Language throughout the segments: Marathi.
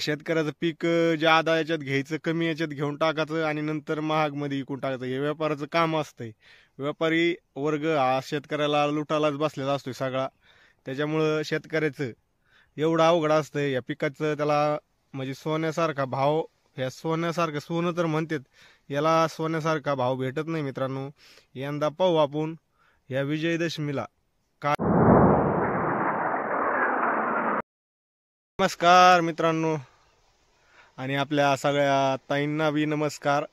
शेतकऱ्याचं पीक ज्या आधा याच्यात घ्यायचं कमी याच्यात घेऊन टाकायचं आणि नंतर महाग मध्ये विकून टाकायचं हे व्यापाराचं काम असतंय व्यापारी वर्ग हा शेतकऱ्याला लुटालाच बसलेला असतोय सगळा त्याच्यामुळं शेतकऱ्याचं एवढं अवघड असतंय या पिकाचं त्याला म्हणजे सोन्यासारखा भाव ह्या सोन्यासारखं सोनं तर म्हणतात याला सोन्यासारखा भाव भेटत नाही मित्रांनो यंदा पाहू आपण या विजयदशमीला नमस्कार मित्रांनो आणि आपल्या सगळ्या ताईंना बी नमस्कार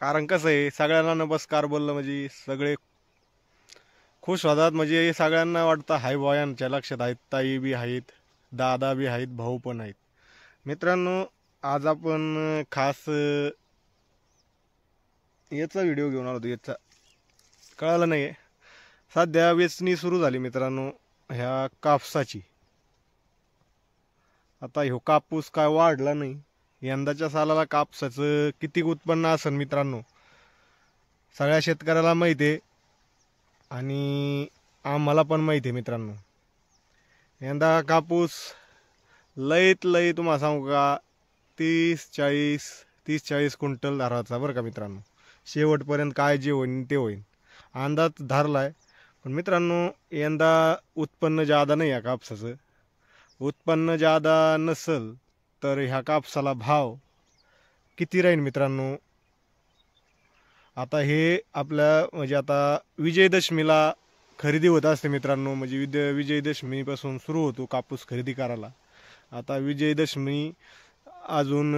कारण कसं आहे सगळ्यांना नमस्कार बोललं म्हणजे सगळे खुश होतात म्हणजे सगळ्यांना वाटतं हाय बॉयांच्या लक्षात आहेत ताई बी आहेत दादा बी आहेत भाऊ पण आहेत मित्रांनो आज आपण खास याचा व्हिडिओ घेऊन आलो होतो याचा कळालं नाही आहे सध्या वेचणी सुरू झाली मित्रांनो ह्या कापसाची आता ह्यो कापूस काय वाढला नाही यंदाच्या सालाला कापसाचं किती उत्पन्न असेल मित्रांनो सगळ्या शेतकऱ्याला माहीत आहे आणि आम्हाला पण माहिती आहे मित्रांनो यंदा कापूस लईत लई तुम्हाला सांगू का तीस चाळीस तीस चाळीस क्विंटल धारायचा बरं का मित्रांनो शेवटपर्यंत काय जे होईन ते होईन अंदाज धारला आहे पण मित्रांनो यंदा उत्पन्न जादा नाही आहे कापसाचं उत्पन्न जादा नसल तर ह्या कापसाला भाव किती राहील मित्रांनो आता हे आपल्या म्हणजे आता विजयदशमीला खरेदी होत असते मित्रांनो म्हणजे विद विजयदशमीपासून सुरू होतो कापूस खरेदी करायला आता विजयदशमी अजून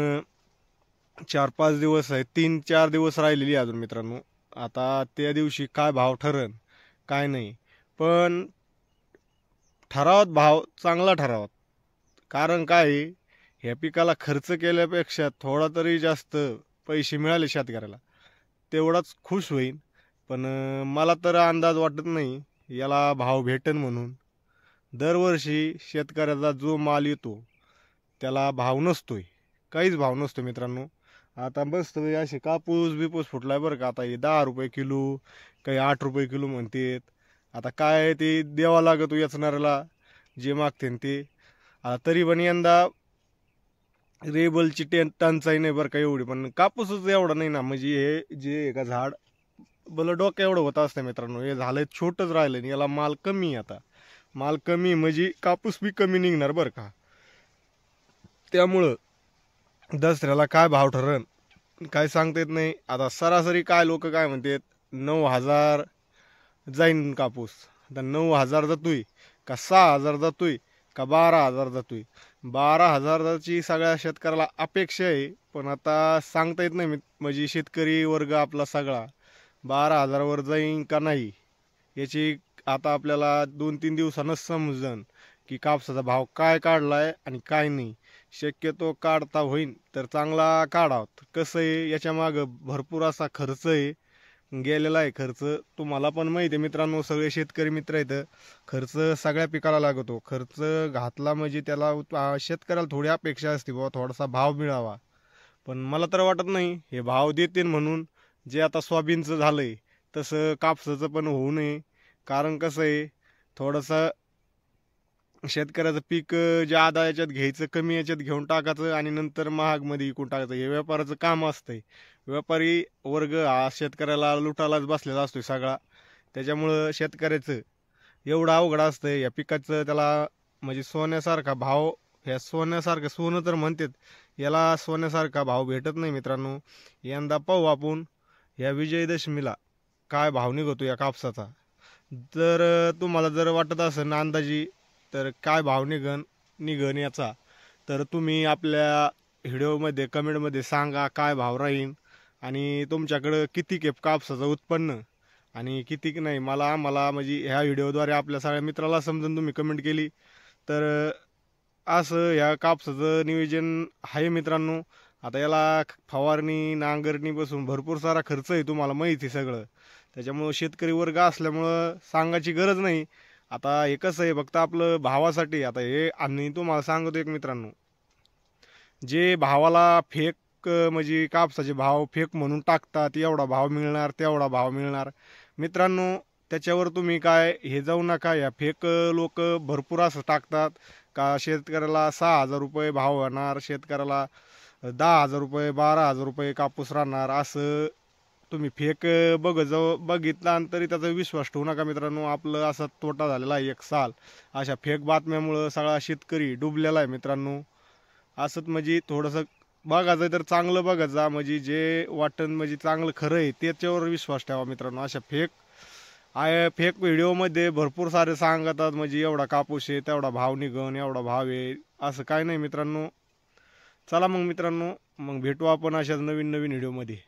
चार पाच दिवस आहे तीन चार दिवस राहिलेली अजून मित्रांनो आता त्या दिवशी काय भाव ठरन काय नाही पण ठरावात भाव चांगला ठरावात कारण काय ह्या पिकाला खर्च केल्यापेक्षा थोडा तरी जास्त पैसे मिळाले शेतकऱ्याला तेवढाच खुश होईन पण मला तर अंदाज वाटत नाही याला भाव भेटन म्हणून दरवर्षी शेतकऱ्याचा जो माल येतो त्याला भाव नसतोय काहीच भाव नसतो मित्रांनो आता बसतो असे कापूस बिपूस फुटलाय बरं का आता हे दहा रुपये किलो काही आठ रुपये किलो म्हणतात आता काय ते देवा लागतो याचणाऱ्याला जे मागते ते आता तरी पण यंदा रेबलची टेन टंचाई नाही बरं का एवढी पण कापूसच एवढा नाही ना म्हणजे हे जे एका झाड बलं डोकं एवढं होत असतं मित्रांनो हे झालं छोटंच राहिलं याला माल कमी आता माल कमी म्हणजे कापूस बी कमी निघणार बरं का त्यामुळं दसऱ्याला काय भाव ठरण काय सांगता येत नाही आता सरासरी काय लोक काय म्हणतात नऊ हजार जाईन कापूस आता नऊ हजार जातोय का सहा हजार जातोय का बारा हजार जातोय बारा हजाराची सगळ्या शेतकऱ्याला अपेक्षा आहे पण आता सांगता येत नाही म्हणजे शेतकरी वर्ग आपला सगळा बारा हजारावर जाईन का नाही याची आता आपल्याला दोन तीन दिवसानं समजन की कापसाचा भाव काय काढला आहे आणि काय नाही शक्यतो काढता होईन तर चांगला काढावा कसं आहे याच्यामागं भरपूर असा खर्च आहे गेलेला आहे खर्च तुम्हाला पण माहिती आहे मित्रांनो सगळे शेतकरी मित्र आहेत खर्च सगळ्या पिकाला लागतो खर्च घातला म्हणजे त्याला शेतकऱ्याला थोडी अपेक्षा असते बाबा थोडासा भाव मिळावा पण मला तर वाटत नाही हे भाव देतील म्हणून जे आता सोयाबीनचं झालं आहे तसं कापसाचं पण होऊ नये कारण कसं आहे थोडंसं शेतकऱ्याचं पीक ज्या आधा याच्यात घ्यायचं कमी याच्यात घेऊन टाकायचं आणि नंतर महागमध्ये विकून टाकायचं हे व्यापाराचं काम असतंय व्यापारी वर्ग हा शेतकऱ्याला लुटायलाच बसलेला असतो सगळा त्याच्यामुळं शेतकऱ्याचं एवढं अवघड असतं या पिकाचं त्याला म्हणजे सोन्यासारखा भाव ह्या सोन्यासारखं सोनं तर म्हणतात याला सोन्यासारखा भाव भेटत नाही मित्रांनो यंदा पाहू आपण या विजयदशमीला काय भाव निघतो या कापसाचा तर तुम्हाला जर वाटत असेल ना अंदाजी तर काय भाव निघन निघन याचा तर तुम्ही आपल्या व्हिडिओमध्ये कमेंटमध्ये सांगा काय भाव राहीन आणि तुमच्याकडं किती केप कापसाचं उत्पन्न आणि किती नाही मला आम्हाला म्हणजे ह्या व्हिडिओद्वारे आपल्या सगळ्या मित्राला समजून तुम्ही कमेंट केली तर असं ह्या कापसाचं नियोजन आहे मित्रांनो आता याला फवारणी नांगरणी बसून भरपूर सारा खर्च आहे तुम्हाला माहिती सगळं त्याच्यामुळं शेतकरी वर्ग असल्यामुळं सांगायची गरज नाही आता हे कसं आहे फक्त आपलं भावासाठी आता हे आम्ही तुम्हाला सांगतो एक मित्रांनो जे भावाला फेक म्हणजे कापसाचे भाव फेक म्हणून टाकतात एवढा भाव मिळणार तेवढा भाव मिळणार मित्रांनो त्याच्यावर तुम्ही काय हे जाऊ नका या फेक लोक भरपूर असं टाकतात का शेतकऱ्याला सहा हजार रुपये भाव राहणार शेतकऱ्याला दहा हजार रुपये बारा हजार रुपये कापूस राहणार असं तुम्ही फेक बघ जाऊ बघितला आणि तरी त्याचा विश्वास ठेवू नका मित्रांनो आपलं असा तोटा झालेला आहे एक साल अशा फेक बातम्यामुळं सगळा शेतकरी डुबलेला आहे मित्रांनो असंच म्हणजे थोडंसं बघायचं तर चांगलं बघत जा म्हणजे जे वाटण म्हणजे चांगलं खरं आहे त्याच्यावर विश्वास ठेवा मित्रांनो अशा फेक आय फेक व्हिडिओमध्ये भरपूर सारे सांगतात म्हणजे एवढा कापूस आहे तेवढा भाव निघन एवढा भाव आहे असं काय नाही मित्रांनो चला मग मित्रांनो मग भेटू आपण अशाच नवीन नवीन व्हिडिओमध्ये